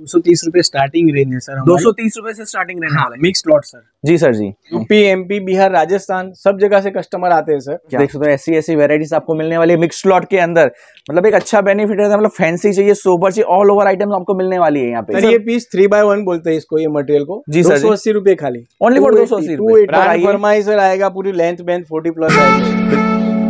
दो सौ तीस से स्टार्टिंग हाँ, सर जी बिहार राजस्थान सब जगह से कस्टमर आते हैं ऐसी ऐसी वेराइटीज आपको मिलने वाली है मिक्स प्लॉट के अंदर मतलब एक अच्छा बेनिफिट है मतलब फैंसी चाहिए सोबर चाहिए ऑल ओवर आइटम आपको मिलने वाली है यहाँ पे ये पीस थ्री बाय वन बोलते हैं इसको ये मटेरियल को जी सर दो अस्सी रुपए खाली ओनली फॉर दो सौ अस्सी आएगा पूरी length breadth forty plus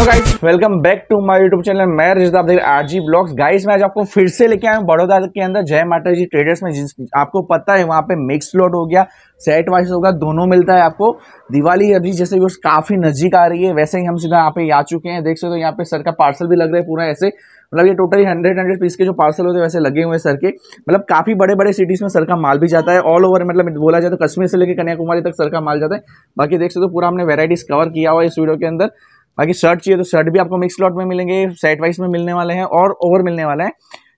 hello guys welcome back to my YouTube channel मैं रिजदा आप देख रहे आरजी ब्लॉग्स गाइस मैं आज आपको फिर से लेके आया हूँ बड़ौदा के अंदर जय माता जी ट्रेडर्स में जिस आपको पता है वहाँ पे मिक्स लोड हो गया सेट वाइज होगा दोनों मिलता है आपको दिवाली अभी जैसे वो काफ़ी नज़दीक आ रही है वैसे ही हम सीधा यहाँ पे आ चुके हैं देख सकते हो यहाँ पे सर का पार्सल भी लग रहा है पूरा ऐसे मतलब ये टोटली हंड्रेड हंड्रेड पीस के जो पार्सल होते हैं वैसे लगे हुए हैं सर के मतलब काफ़ी बड़े बड़े सिटीज़ में सर का माल भी जाता है ऑल ओवर मतलब बोला जाए तो कश्मीर से लेकर कन्याकुमारी तक सर का माल जाता है बाकी देख सकते हो पूरा हमने वेराइटीज़ कवर किया हुआ इस वीडियो के अंदर बाकी शर्ट चाहिए तो शर्ट भी आपको मिक्स लॉट में मिलेंगे सेट वाइज में मिलने वाले हैं और ओवर मिलने वाले हैं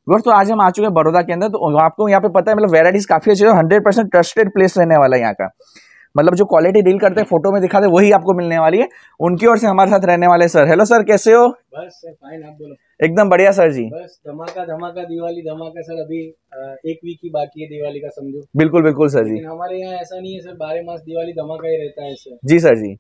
वर्ष तो आज हम आ चुके हैं बड़ौदा के अंदर तो आपको यहाँ पे पता है मतलब वेराइटीज काफी अच्छी है हंड्रेड परसेंट ट्रस्टेड प्लेस रहने वाला है यहाँ का मतलब जो क्वालिटी डील करते हैं फोटो में दिखाते वही आपको मिलने वाली है उनकी ओर से हमारे साथ रहने वाले सर हेलो सर कैसे हो बस फाइन आप बोलो एकदम बढ़िया सर जी बस धमाका धमाका दिवाली धमाका सर अभी एक वीक ही बाकी है दिवाली का समझो बिल्कुल बिल्कुल सर जी हमारे यहाँ ऐसा नहीं है सर बारह मास दिवाली धमाका ही रहता है सर जी सर जी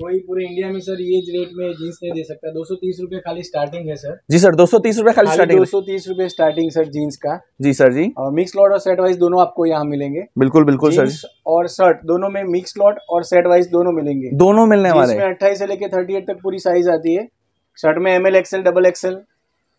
कोई पूरे इंडिया में सर ये रेट में जींस नहीं दे सकता दो सौ तीस रूपए खाली स्टार्टिंग है सर जी सर दो सौ तीस रूपए खाली स्टार्टिंग दो सौ तीस रूपए स्टार्टिंग सर जींस का जी सर जी और मिक्स लॉट और सेट वाइज दोनों आपको यहाँ मिलेंगे बिल्कुल बिल्कुल सर और शर्ट दोनों में मिक्स लॉट और सेट वाइज दोनों मिलेंगे दोनों मिलने वाले अट्ठाईस से लेकर थर्टी एट तक पूरी साइज आती है शर्ट में M L XL double XL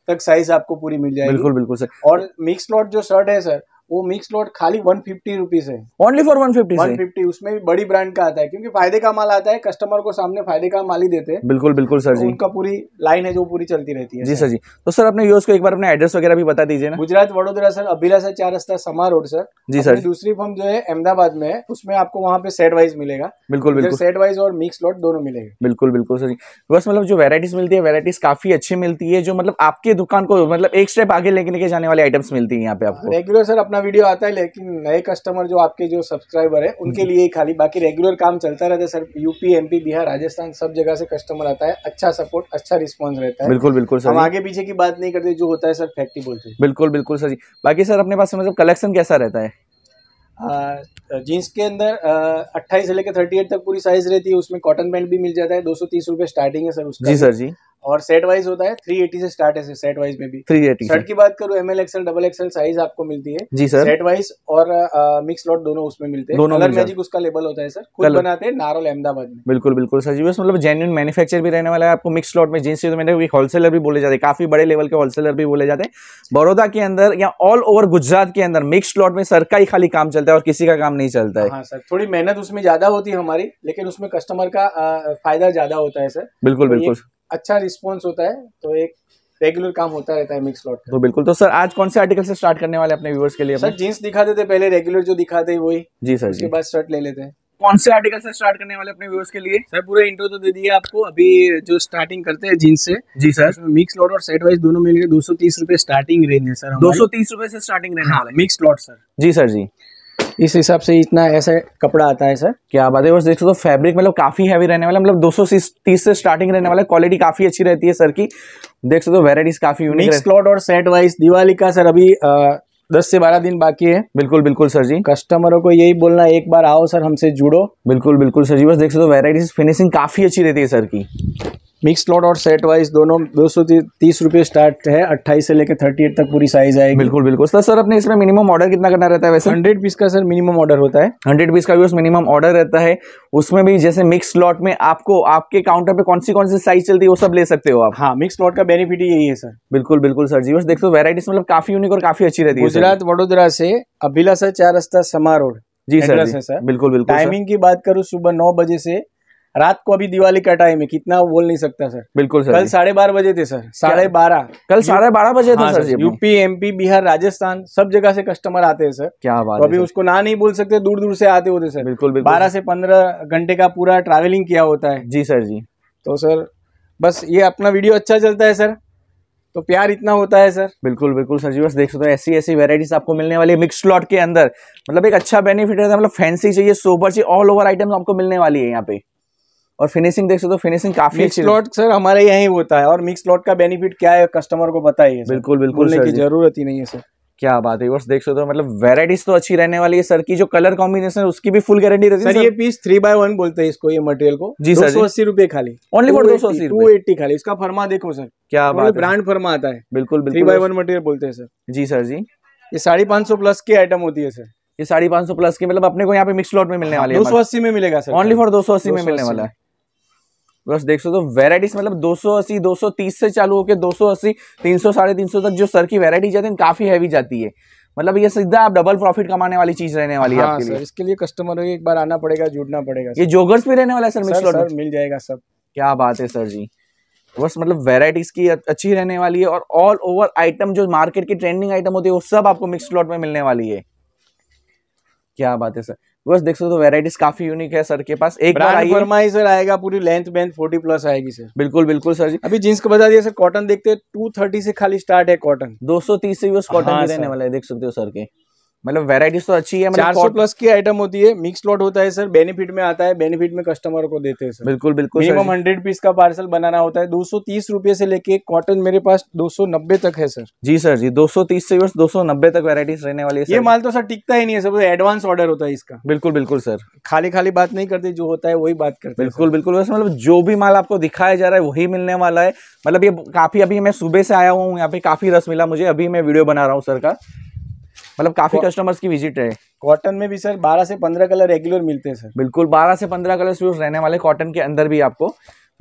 तक साइज आपको पूरी मिल जाएगी बिल्कुल बिल्कुल सर और मिक्स लॉट जो शर्ट है सर वो मिक्स लॉट खाली वन फिफ्टी रुपीज है only for one fifty one fifty उसमें भी बड़ी ब्रांड का आता है क्योंकि फायदे का माल आता है कस्टमर को सामने फायदे का माल ही देते हैं बिल्कुल बिल्कुल सर तो जी उनका पूरी लाइन है जो पूरी चलती रहती है जी सर जी तो सर अपने यूज को एक बार अपने एड्रेस वगैरह भी बता दीजिए ना गुजरात वडोदरा सर अभिलाषा चार रस्ता समा रोड सर जी सर दूसरी फॉर्म जो है अहमदाबाद में है उसमें आपको वहाँ पे सेट वाइज मिलेगा बिल्कुल बिल्कुल सेट वाइज और मिक्स लॉट दोनों मिलेगा बिल्कुल बिल्कुल सर जी बस मतलब जो वेराइटीज मिलती है वेराइटीज काफी अच्छी मिलती है जो मतलब आपके दुकान को मतलब एक स्टेप आगे लेके जाने वाले आइटम्स मिलती है यहाँ पे आपको रेगुलर सर अपना वीडियो आता है लेकिन नए कस्टमर जो आपके जो सब्सक्राइबर है उनके हम्म। लिए ही खाली बाकी रेगुलर काम चलता रहता है sir UP MP Bihar Rajasthan सब जगह से कस्टमर आता है अच्छा सपोर्ट अच्छा रिस्पॉन्स रहता है बिल्कुल बिल्कुल सर हम आगे पीछे की बात नहीं करते जो होता है सर फैक्ट्री बोलते हैं बिल्कुल बिल्कुल सर जी बाकी सर अपने पास मतलब कलेक्शन कैसा रहता है जीन्स के अंदर अट्ठाईस से लेकर थर्टी एट तक पूरी साइज रहती है उसमें कॉटन पैंट भी मिल जाता है दो सौ तीस रुपये स्टार्टिंग है सर उसका जी सर जी और सेट वाइज होता है थ्री एटी से स्टार्ट है सेट वाइज में भी थ्री एटी शर्ट की बात करूं L XL double XL size आपको मिलती है जी सर सेट वाइज और मिक्स लॉट दोनों उसमें मिलते हैं दोनों कलर मैजिक उसका लेबल होता है सर खुद बनाते हैं नारोल अहमदाबाद में बिल्कुल बिल्कुल सर जी बस मतलब जेन्यून मैन्युफैक्चर भी रहने वाला है आपको मिक्स लॉट में जींस चाहिए तो मैंने होलसेलर भी बोले जाते हैं काफी बड़े लेवल के होलसेलर भी बोले जाते हैं बड़ौदा के अंदर या ऑल ओवर गुजरात के अंदर मिक्स लॉट में सर का ही खाली काम चलता है और किसी का काम नहीं चलता है सर हाँ, थोड़ी मेहनत उसमें ज्यादा होती है हमारी लेकिन उसमें कस्टमर का फायदा ज्यादा होता है सर बिल्कुल तो बिल्कुल अच्छा रिस्पॉन्स होता है तो एक रेगुलर काम होता रहता है मिक्स लॉट तो बिल्कुल तो सर आज कौन से आर्टिकल से स्टार्ट करने वाले अपने व्यूवर्स के लिए सर जींस दिखाते थे पहले रेगुलर जो दिखाते हैं वही जी सर उसके बाद शर्ट ले लेते हैं कौन से आर्टिकल से स्टार्ट करने वाले अपने व्यूअर्स के लिए सर पूरा इंट्रो तो दे दिया आपको अभी जो स्टार्टिंग करते हैं जींस से जी सर मिक्स लॉट और सेट वाइज दोनों मिलकर दो सौ तीस रूपए स्टार्टिंग रेंज है सर दो सौ तीस रूपए से starting range mix lot sir जी सर जी इस हिसाब से इतना ऐसा कपड़ा आता है सर क्या बात है बस देखो तो फैब्रिक मतलब काफ़ी हैवी रहने वाला मतलब दो सौ तीस से स्टार्टिंग रहने वाला क्वालिटी काफ़ी अच्छी रहती है सर की देख सकते हो वेराइटीज काफ़ी स्लॉट और सेट वाइज दिवाली का सर अभी दस से बारह दिन बाकी है बिल्कुल बिल्कुल सर जी कस्टमरों को यही बोलना एक बार आओ सर हमसे जुड़ो बिल्कुल बिल्कुल सर जी बस देख सकते हो वेराइटीज फिनिशिंग काफ़ी अच्छी रहती है सर की मिक्स लॉट और सेट वाइज दोनों दो सौ तीस रुपये स्टार्ट है अट्ठाईस से लेकर थर्टी एट तक पूरी साइज आएगी बिल्कुल बिल्कुल सर तो सर अपने इसमें मिनिमम ऑर्डर कितना करना रहता है वैसे हंड्रेड पीस का सर मिनिमम ऑर्डर होता है हंड्रेड पीस का भी मिनिमम ऑर्डर रहता है उसमें भी जैसे मिक्स लॉट में आपको आपके काउंटर पे कौन सी कौन सी साइज चलती है वो सब ले सकते हो आप हाँ मिक्स लॉट का बेनिफिट यही है सर बिल्कुल बिल्कुल सर जी बस देखो वेराइटीज मतलब काफी यूनिक और काफी अच्छी रहती है गुजरात वडोदरा से अभिलाषा चार रस्ता समारोह रोड जी सर, जी सर बिल्कुल बिल्कुल टाइमिंग की बात करूँ सुबह नौ बजे से रात को अभी दिवाली का टाइम है कितना बोल नहीं सकता सर बिल्कुल सर कल साढ़े बारह बजे थे सर साढ़े बारह कल साढ़े बारह बजे थे sir UP MP Bihar Rajasthan सब जगह से कस्टमर आते हैं सर क्या बात तो अभी उसको ना नहीं बोल सकते दूर दूर से आते होते सर बिल्कुल बारह से पंद्रह घंटे का पूरा ट्रैवलिंग किया होता है जी सर जी तो सर बस ये अपना वीडियो अच्छा चलता है सर तो प्यार इतना होता है सर बिल्कुल बिल्कुल सर जी बस देख सकते हो ऐसी ऐसी वेराइटीज आपको मिलने वाली है मिक्स स्लॉट के अंदर मतलब एक अच्छा बेनिफिट है मतलब फैंसी चाहिए सोबर चाहिए ऑल ओवर आइटम्स आपको मिलने वाली है यहाँ पे और फिनिशिंग देख सकते हो तो फिनिशिंग काफी अच्छी लॉट सर हमारे यहाँ ही होता है और मिक्स लॉट का बेनिफिट क्या है कस्टमर को बताइए बिल्कुल बिल्कुल की जरूरत ही नहीं है सर क्या बात है वर्स देख सकते हो मतलब वेराइटीज तो अच्छी रहने वाली है सर की जो कलर कॉम्बिनेशन उसकी भी फुल गारंटी रहती है सर ये पीस थ्री बाय वन बोलते हैं इसको ये मटेरियल को जी सर सौ अस्सी रुपए खाली ओनली फॉर दो सौ अस्सी टू एट्टी खाली इसका फर्मा देखो सर क्या बात ब्रांड फर्मा आता है बिल्कुल थ्री बाय वन मटेरियल बोलते हैं सर जी सर जी ये साढ़े पांच सौ प्लस की आइटम होती है सर ये साढ़े पांच सौ प्लस की मतलब अपने को यहाँ पे मिक्स लॉट में मिलने वाली है दो सौ अस्सी में मिलेगा सर ओनली फॉर दो सौ अस्सी में मिलने वाला है बस देख सो तो वेराइटीज मतलब 280 230 से चालू होकर 280 300 साढ़े तीन तक जो सर की वेराइटी जाती है काफी हैवी जाती है मतलब ये सीधा आप डबल प्रॉफिट कमाने वाली चीज रहने वाली है हाँ, है आपके लिए इसके लिए कस्टमर एक बार आना पड़ेगा जुड़ना पड़ेगा ये जोगर्स भी रहने वाला है सर, सर, सर मिल जाएगा सब क्या बात है सर जी बस मतलब वेराइटीज की अच्छी रहने वाली है और ऑल ओवर आइटम जो मार्केट की ट्रेंडिंग आइटम होती है वो सब आपको मिक्स लॉट में मिलने वाली है क्या बात है सर बस देख सकते हो तो वेराइटीज काफी यूनिक है सर के पास एक बार आई सर आएगा पूरी लेंथ बेंथ 40 प्लस आएगी सर बिल्कुल बिल्कुल सर जी अभी जींस को बता दिया सर कॉटन देखते हैं 230 से खाली स्टार्ट है कॉटन 230 से यूएस कॉटन हाँ, रहने वाला है देख सकते हो सर के मतलब वेराइटीज तो अच्छी है मतलब चार सौ प्लस की आइटम होती है मिक्स लॉट होता है सर बेनिफिट में आता है बेनिफिट में कस्टमर को देते हैं सर बिल्कुल बिल्कुल मिनिमम हंड्रेड पीस का पार्सल बनाना होता है दो सौ तीस रुपए से लेके कॉटन मेरे पास दो सौ नब्बे तक है सर जी सर जी दो सौ तीस से बस दो सौ नब्बे तक वेराइटीज रहने वाली है ये माल तो सर टिकता ही नहीं है सर एडवांस ऑर्डर होता है इसका बिल्कुल बिल्कुल सर खाली खाली बात नहीं करते जो होता है वही बात करते बिल्कुल बिल्कुल मतलब जो भी माल आपको दिखाया जा रहा है वही मिलने वाला है मतलब ये काफी अभी मैं सुबह से आया हुआ हूँ यहाँ पे काफी रस मिला मुझे अभी मैं वीडियो बना रहा हूँ सर का मतलब काफी कस्टमर्स की विजिट है कॉटन में भी सर 12 से 15 कलर रेगुलर मिलते हैं सर बिल्कुल 12 से 15 कलर सूट रहने वाले कॉटन के अंदर भी आपको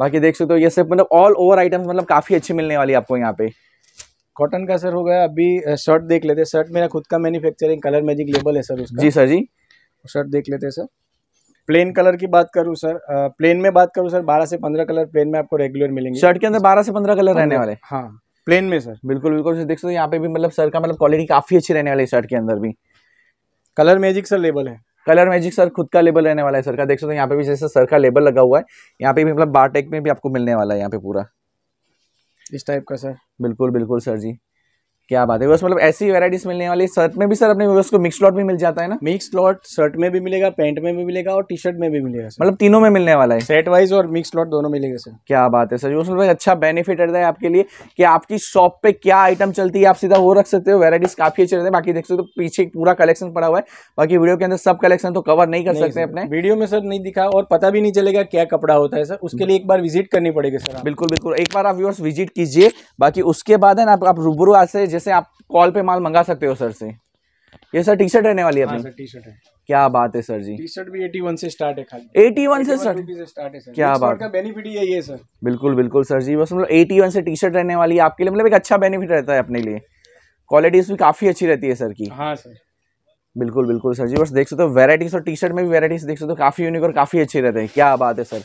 बाकी देख सकते हो ये सब मतलब ऑल ओवर आइटम्स मतलब काफी अच्छी मिलने वाली आपको यहाँ पे कॉटन का सर हो गया अभी शर्ट देख लेते शर्ट मेरा खुद का मैन्युफैक्चरिंग कलर मैजिक लेबल है सर उसका जी सर जी शर्ट देख लेते हैं सर प्लेन कलर की बात करूँ सर प्लेन में बात करूँ सर बारह से पंद्रह कलर प्लेन में आपको रेगुलर मिलेंगे शर्ट के अंदर बारह से पंद्रह कलर रहने वाले हाँ प्लेन में सर बिल्कुल बिल्कुल सर देख सकते हो यहाँ पे भी मतलब सर का मतलब क्वालिटी काफ़ी अच्छी रहने वाली है शर्ट के अंदर भी कलर मैजिक सर लेबल है कलर मैजिक सर खुद का लेबल रहने वाला है सर का देख सकते हो यहाँ पे भी जैसे सर का लेबल लगा हुआ है यहाँ पे भी मतलब बारटेक में भी आपको मिलने वाला है यहाँ पे पूरा इस टाइप का सर बिल्कुल बिल्कुल सर जी क्या बात है मतलब ऐसी वेराइटीज मिलने वाली शर्ट में भी सर अपने को मिक्स लॉट भी मिल जाता है ना मिक्स लॉट शर्ट में भी मिलेगा पैंट में भी मिलेगा और टी शर्ट में भी मिलेगा मतलब तीनों में मिलने वाला है सेट वाइज और मिक्स लॉट दोनों मिलेगा सर क्या बात है सर यूसुल अच्छा बेनिफिट रहता है आपके लिए कि आपकी शॉप पे क्या आइटम चलती है आप सीधा वो रख सकते हो वेराइटीज काफी अच्छे रहते हैं बाकी देख सकते हो तो पीछे पूरा कलेक्शन पड़ा हुआ है बाकी वीडियो के अंदर सब कलेक्शन तो कवर नहीं कर सकते अपने वीडियो में सर नहीं दिखा और पता भी नहीं चलेगा क्या कपड़ा होता है सर उसके लिए एक बार विजिट करनी पड़ेगी सर बिल्कुल बिल्कुल एक बार आप व्यवर्स विजिट कीजिए बाकी उसके बाद है ना आप रूबरू आज से जैसे आप कॉल पे माल मंगा सकते हो सर से ये सर टी शर्ट रहने वाली है हाँ, अपनी टी शर्ट है क्या बात है सर जी टी शर्ट भी 81 से स्टार्ट है खाली 81 से स्टार्ट से स्टार्ट है सर क्या बात का बेनिफिट ही है ये सर बिल्कुल बिल्कुल सर जी बस मतलब 81 से टी शर्ट रहने वाली है आपके लिए मतलब एक अच्छा बेनिफिट रहता है अपने लिए क्वालिटी भी काफ़ी अच्छी रहती है सर की हाँ सर बिल्कुल बिल्कुल सर जी बस देख सकते हो वेराइटीज और टी शर्ट में भी वेराइटीज देख सकते हो काफ़ी यूनिक और काफ़ी अच्छी रहते हैं क्या बात है सर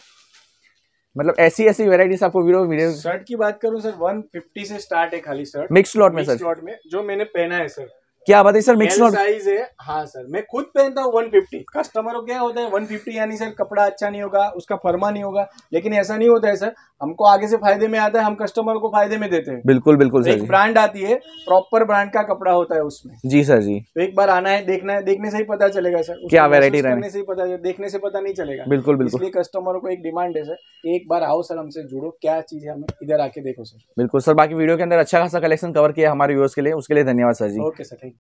मतलब ऐसी ऐसी वेराइटीज आपको वीडियो मिलेगी शर्ट की बात करूं सर 150 से स्टार्ट है खाली शर्ट मिक्स लॉट में सर लॉट में जो मैंने पहना है सर क्या बात है सर मिक्स नॉट साइज है हाँ सर मैं खुद पहनता हूँ 150 कस्टमरों क्या होता है 150 यानी सर कपड़ा अच्छा नहीं होगा उसका फर्मा नहीं होगा लेकिन ऐसा नहीं होता है सर हमको आगे से फायदे में आता है हम कस्टमर को फायदे में देते हैं बिल्कुल बिल्कुल तो सर ब्रांड आती है प्रॉपर ब्रांड का कपड़ा होता है उसमें जी सर जी तो एक बार आना है देखना है देखने से ही पता चलेगा सर क्या वेरायटी रहने से पता देखने से पता नहीं चलेगा बिल्कुल बिल्कुल कस्टमर कस्टमरों को एक डिमांड है सर एक बार आओ सर हमसे जुड़ो क्या चीज है हमें इधर आके देखो सर बिल्कुल सर बाकी वीडियो के अंदर अच्छा खासा कलेक्शन कवर किया हमारे व्यवस्था के लिए उसके लिए धन्यवाद सर जी ओके सर थैंक